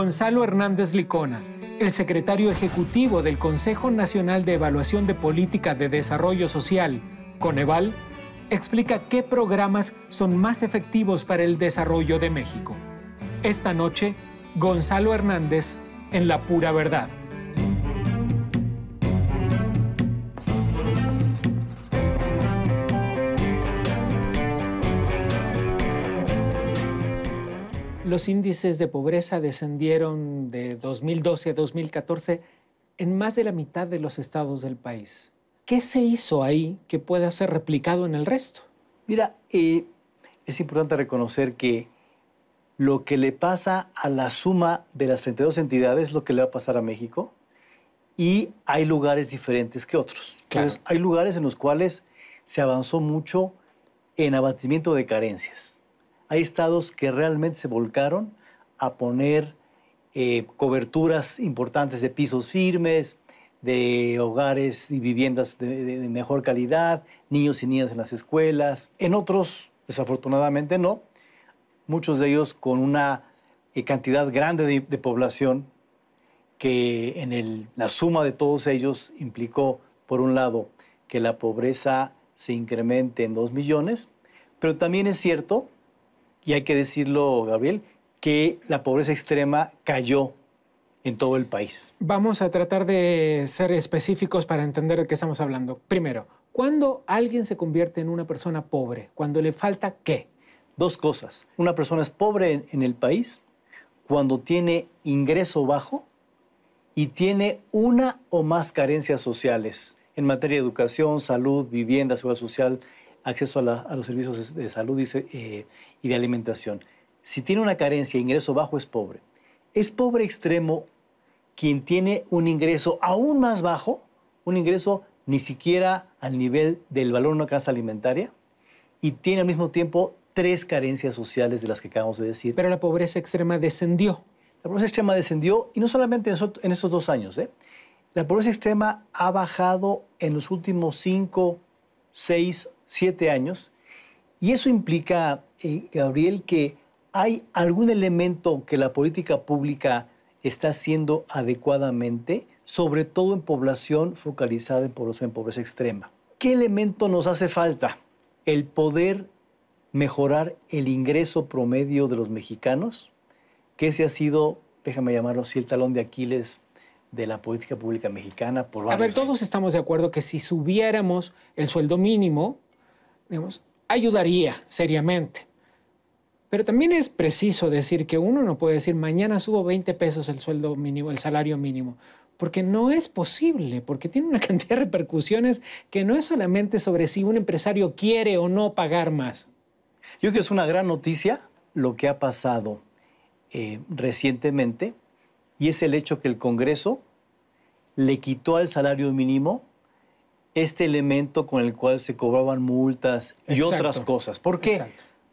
Gonzalo Hernández Licona, el secretario ejecutivo del Consejo Nacional de Evaluación de Política de Desarrollo Social, Coneval, explica qué programas son más efectivos para el desarrollo de México. Esta noche, Gonzalo Hernández en La Pura Verdad. los índices de pobreza descendieron de 2012 a 2014 en más de la mitad de los estados del país. ¿Qué se hizo ahí que pueda ser replicado en el resto? Mira, eh, es importante reconocer que lo que le pasa a la suma de las 32 entidades es lo que le va a pasar a México y hay lugares diferentes que otros. hay lugares en los cuales se avanzó mucho en abatimiento de carencias. Hay estados que realmente se volcaron a poner eh, coberturas importantes de pisos firmes, de hogares y viviendas de, mejor calidad, niños y niñas en las escuelas. En otros, desafortunadamente no, muchos de ellos con una eh, cantidad grande de, población que en la suma de todos ellos implicó, por un lado, que la pobreza se incremente en 2 millones, pero también es cierto y hay que decirlo, Gabriel, que la pobreza extrema cayó en todo el país. Vamos a tratar de ser específicos para entender de qué estamos hablando. Primero, ¿cuándo alguien se convierte en una persona pobre? ¿Cuando le falta qué? Dos cosas. Una persona es pobre en, el país cuando tiene ingreso bajo y tiene una o más carencias sociales en materia de educación, salud, vivienda, seguridad social, acceso a, los servicios de salud eh, y de alimentación. Si tiene una carencia, ingreso bajo es pobre. Es pobre extremo quien tiene un ingreso aún más bajo, un ingreso ni siquiera al nivel del valor de una casa alimentaria, y tiene al mismo tiempo tres carencias sociales de las que acabamos de decir. Pero la pobreza extrema descendió. La pobreza extrema descendió, y no solamente en estos dos años. ¿eh? La pobreza extrema ha bajado en los últimos cinco, seis siete años. Y eso implica, eh, Gabriel, que hay algún elemento que la política pública está haciendo adecuadamente, sobre todo en población focalizada en pobreza, en pobreza extrema. ¿Qué elemento nos hace falta? El poder mejorar el ingreso promedio de los mexicanos, que ese ha sido, déjame llamarlo así, el talón de Aquiles de la política pública mexicana por A ver, todos estamos de acuerdo que si subiéramos el sueldo mínimo, ayudaría seriamente. Pero también es preciso decir que uno no puede decir mañana subo 20 pesos el sueldo mínimo, el salario mínimo, porque no es posible, porque tiene una cantidad de repercusiones que no es solamente sobre si un empresario quiere o no pagar más. Yo creo que es una gran noticia lo que ha pasado eh, recientemente y es el hecho que el Congreso le quitó al salario mínimo este elemento con el cual se cobraban multas y otras cosas. ¿Por qué?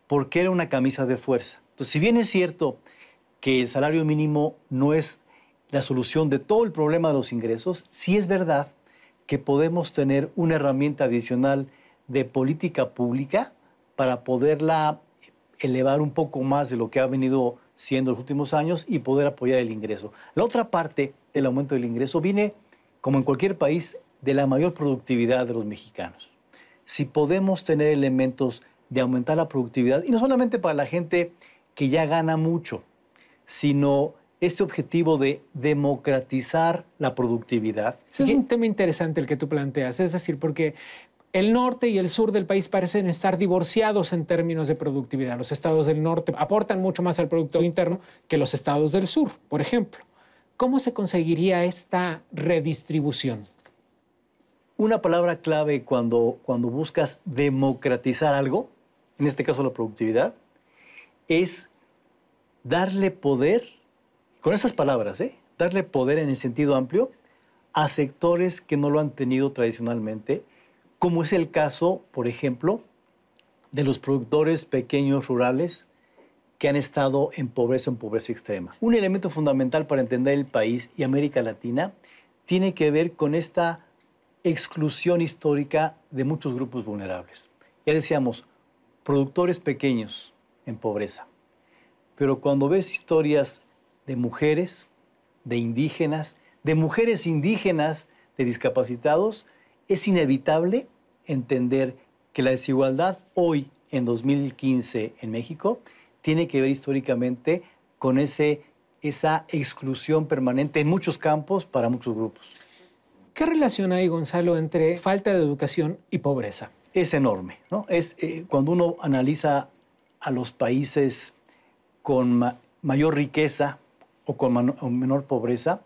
Porque era una camisa de fuerza. Entonces, si bien es cierto que el salario mínimo no es la solución de todo el problema de los ingresos, sí es verdad que podemos tener una herramienta adicional de política pública para poderla elevar un poco más de lo que ha venido siendo los últimos años y poder apoyar el ingreso. La otra parte del aumento del ingreso viene, como en cualquier país, de la mayor productividad de los mexicanos. Si podemos tener elementos de aumentar la productividad, y no solamente para la gente que ya gana mucho, sino este objetivo de democratizar la productividad. es un tema interesante el que tú planteas, es decir, porque el norte y el sur del país parecen estar divorciados en términos de productividad. Los estados del norte aportan mucho más al Producto Interno que los estados del sur, por ejemplo. ¿Cómo se conseguiría esta redistribución? una palabra clave cuando, cuando buscas democratizar algo, en este caso la productividad, es darle poder, con esas palabras, ¿eh? darle poder en el sentido amplio a sectores que no lo han tenido tradicionalmente, como es el caso, por ejemplo, de los productores pequeños rurales que han estado en pobreza, en pobreza extrema. Un elemento fundamental para entender el país y América Latina tiene que ver con esta exclusión histórica de muchos grupos vulnerables. Ya decíamos, productores pequeños en pobreza. Pero cuando ves historias de mujeres, de indígenas, de mujeres indígenas, de discapacitados, es inevitable entender que la desigualdad hoy, en 2015, en México, tiene que ver históricamente con ese, esa exclusión permanente en muchos campos para muchos grupos. ¿Qué relación hay, Gonzalo, entre falta de educación y pobreza? Es enorme, ¿no? Es eh, cuando uno analiza a los países con mayor riqueza o con menor pobreza,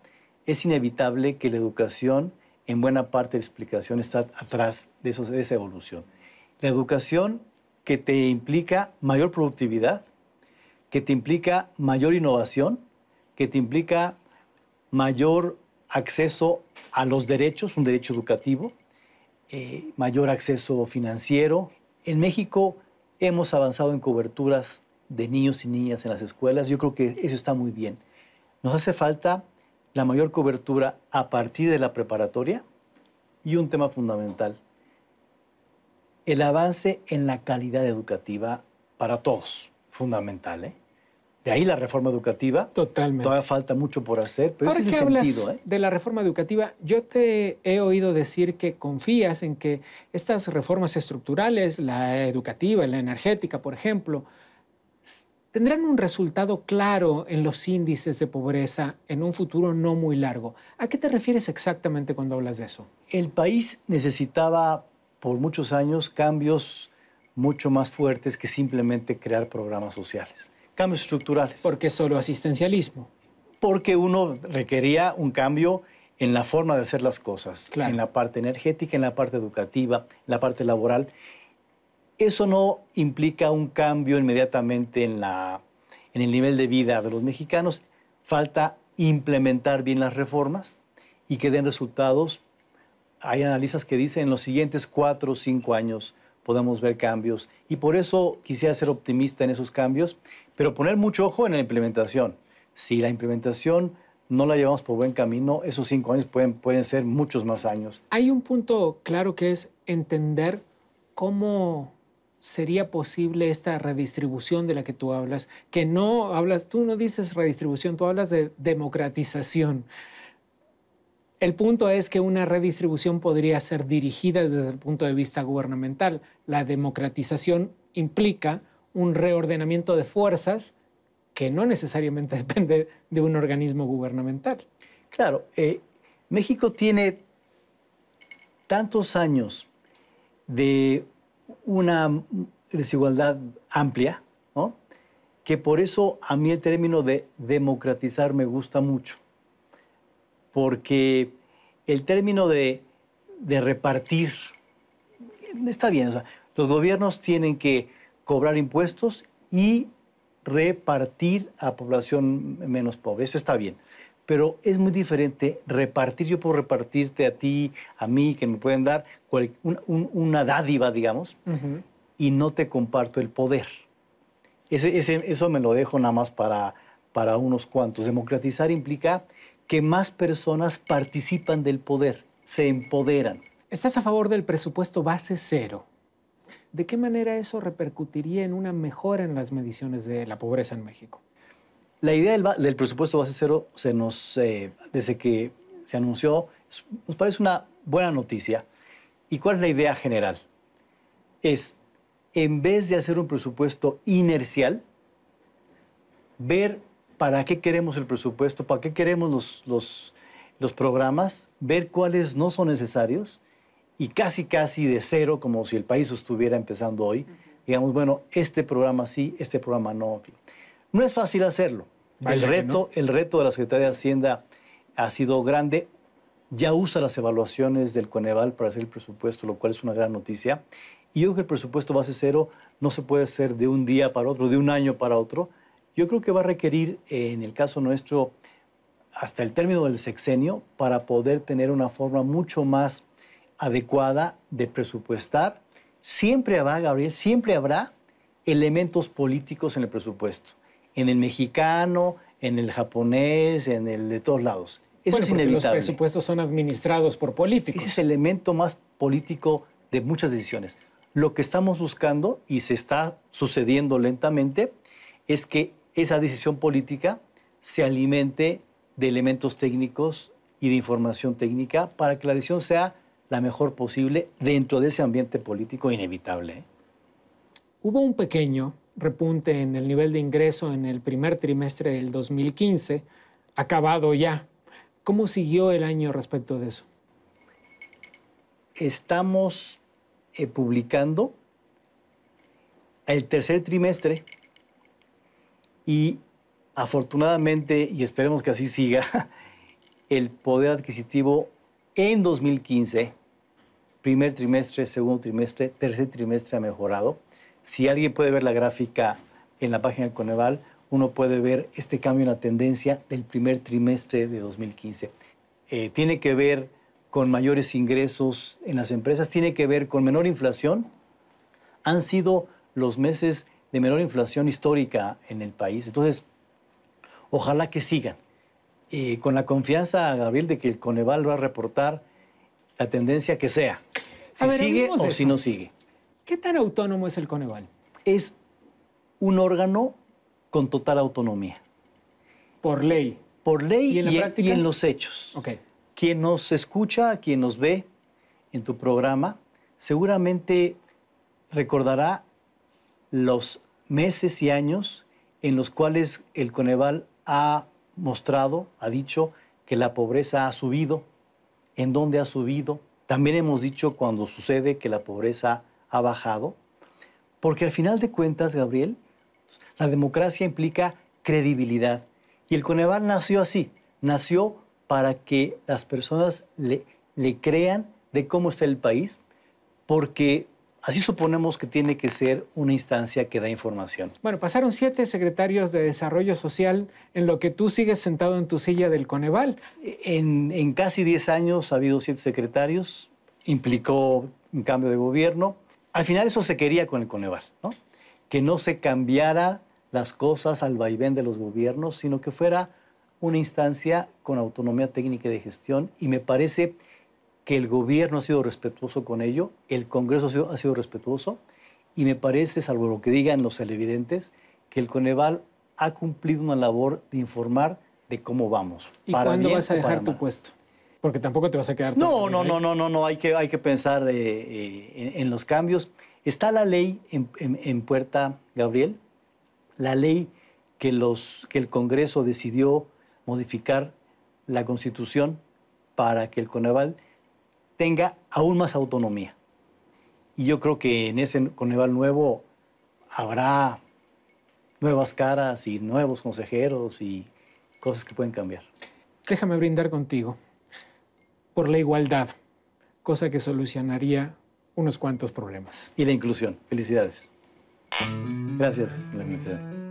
es inevitable que la educación, en buena parte de la explicación, está atrás de esa evolución. La educación que te implica mayor productividad, que te implica mayor innovación, que te implica mayor acceso a los derechos, un derecho educativo, eh, mayor acceso financiero. En México hemos avanzado en coberturas de niños y niñas en las escuelas. Yo creo que eso está muy bien. Nos hace falta la mayor cobertura a partir de la preparatoria y un tema fundamental, el avance en la calidad educativa para todos, fundamental. ¿eh? De ahí la reforma educativa. Totalmente. Todavía falta mucho por hacer, pero es el sentido, ¿eh? De la reforma educativa, yo te he oído decir que confías en que estas reformas estructurales, la educativa, la energética, por ejemplo, tendrán un resultado claro en los índices de pobreza en un futuro no muy largo. ¿A qué te refieres exactamente cuando hablas de eso? El país necesitaba por muchos años cambios mucho más fuertes que simplemente crear programas sociales cambios estructurales. ¿Por qué solo asistencialismo? Porque uno requería un cambio en la forma de hacer las cosas, en la parte energética, en la parte educativa, en la parte laboral. Eso no implica un cambio inmediatamente en, la, en el nivel de vida de los mexicanos. Falta implementar bien las reformas y que den resultados. Hay analistas que dicen en los siguientes cuatro o cinco años podemos ver cambios. Y por eso quisiera ser optimista en esos cambios, pero poner mucho ojo en la implementación. Si la implementación no la llevamos por buen camino, esos cinco años pueden, pueden ser muchos más años. Hay un punto claro que es entender cómo sería posible esta redistribución de la que tú hablas, que no hablas, tú no dices redistribución, tú hablas de democratización. El punto es que una redistribución podría ser dirigida desde el punto de vista gubernamental. La democratización implica un reordenamiento de fuerzas que no necesariamente depende de un organismo gubernamental. Claro, eh, México tiene tantos años de una desigualdad amplia, que por eso a mí el término de democratizar me gusta mucho, porque el término de, de repartir está bien, o sea, los gobiernos tienen que cobrar impuestos y repartir a población menos pobre. Eso está bien. Pero es muy diferente repartir, yo puedo repartirte a ti, a mí, que me pueden dar una dádiva, digamos, y no te comparto el poder. eso me lo dejo nada más para, para unos cuantos. Democratizar implica que más personas participan del poder, se empoderan. ¿Estás a favor del presupuesto base cero? ¿de qué manera eso repercutiría en una mejora en las mediciones de la pobreza en México? La idea del, presupuesto base cero se nos, eh, desde que se anunció, nos parece una buena noticia. ¿Y cuál es la idea general? Es, en vez de hacer un presupuesto inercial, ver para qué queremos el presupuesto, para qué queremos los programas, ver cuáles no son necesarios y casi, casi de cero, como si el país estuviera empezando hoy, digamos, bueno, este programa sí, este programa no. No es fácil hacerlo. el reto, el reto de la Secretaría de Hacienda ha sido grande. Ya usa las evaluaciones del Coneval para hacer el presupuesto, lo cual es una gran noticia. Y yo creo que el presupuesto base cero no se puede hacer de un día para otro, de un año para otro. Yo creo que va a requerir, en el caso nuestro, hasta el término del sexenio para poder tener una forma mucho más adecuada de presupuestar. Siempre habrá, Gabriel, siempre habrá elementos políticos en el presupuesto, en el mexicano, en el japonés, en el de todos lados. Eso es inevitable. Los presupuestos son administrados por políticos. Ese es el elemento más político de muchas decisiones. Lo que estamos buscando y se está sucediendo lentamente es que esa decisión política se alimente de elementos técnicos y de información técnica para que la decisión sea la mejor posible dentro de ese ambiente político inevitable. ¿eh? Hubo un pequeño repunte en el nivel de ingreso en el primer trimestre del 2015, acabado ya. ¿Cómo siguió el año respecto de eso? Estamos eh, publicando el tercer trimestre y afortunadamente, y esperemos que así siga, el poder adquisitivo en 2015, primer trimestre, segundo trimestre, tercer trimestre ha mejorado. Si alguien puede ver la gráfica en la página del Coneval, uno puede ver este cambio en la tendencia del primer trimestre de 2015. Eh, tiene que ver con mayores ingresos en las empresas, tiene que ver con menor inflación. Han sido los meses de menor inflación histórica en el país. Entonces, ojalá que sigan con la confianza, Gabriel, de que el Coneval va a reportar la tendencia que sea, si sigue o si no sigue. ¿Qué tan autónomo es el Coneval? Es un órgano con total autonomía. Por ley. Por ley y en, los hechos. Quien nos escucha, quien nos ve en tu programa, seguramente recordará los meses y años en los cuales el Coneval ha mostrado, ha dicho que la pobreza ha subido. ¿En dónde ha subido? También hemos dicho cuando sucede que la pobreza ha bajado. Porque al final de cuentas, Gabriel, la democracia implica credibilidad. Y el Coneval nació así, nació para que las personas le, le crean de cómo está el país, porque Así suponemos que tiene que ser una instancia que da información. Bueno, pasaron siete secretarios de Desarrollo Social en lo que tú sigues sentado en tu silla del Coneval. E, en, casi diez años ha habido siete secretarios, implicó un cambio de gobierno. Al final eso se quería con el Coneval, ¿no? Que no se cambiara las cosas al vaivén de los gobiernos, sino que fuera una instancia con autonomía técnica de gestión. Y me parece que el gobierno ha sido respetuoso con ello, el Congreso ha sido, respetuoso y me parece, salvo lo que digan los televidentes, que el Coneval ha cumplido una labor de informar de cómo vamos. ¿Y cuándo vas a dejar tu puesto? Porque tampoco te vas a quedar. No, no, no, no, no, no, hay que, hay que pensar eh, eh, en, los cambios. Está la ley en, puerta, Gabriel, la ley que, los, que el Congreso decidió modificar la Constitución para que el Coneval tenga aún más autonomía. Y yo creo que en ese Coneval nuevo habrá nuevas caras y nuevos consejeros y cosas que pueden cambiar. Déjame brindar contigo por la igualdad, cosa que solucionaría unos cuantos problemas. Y la inclusión. Felicidades. Gracias, la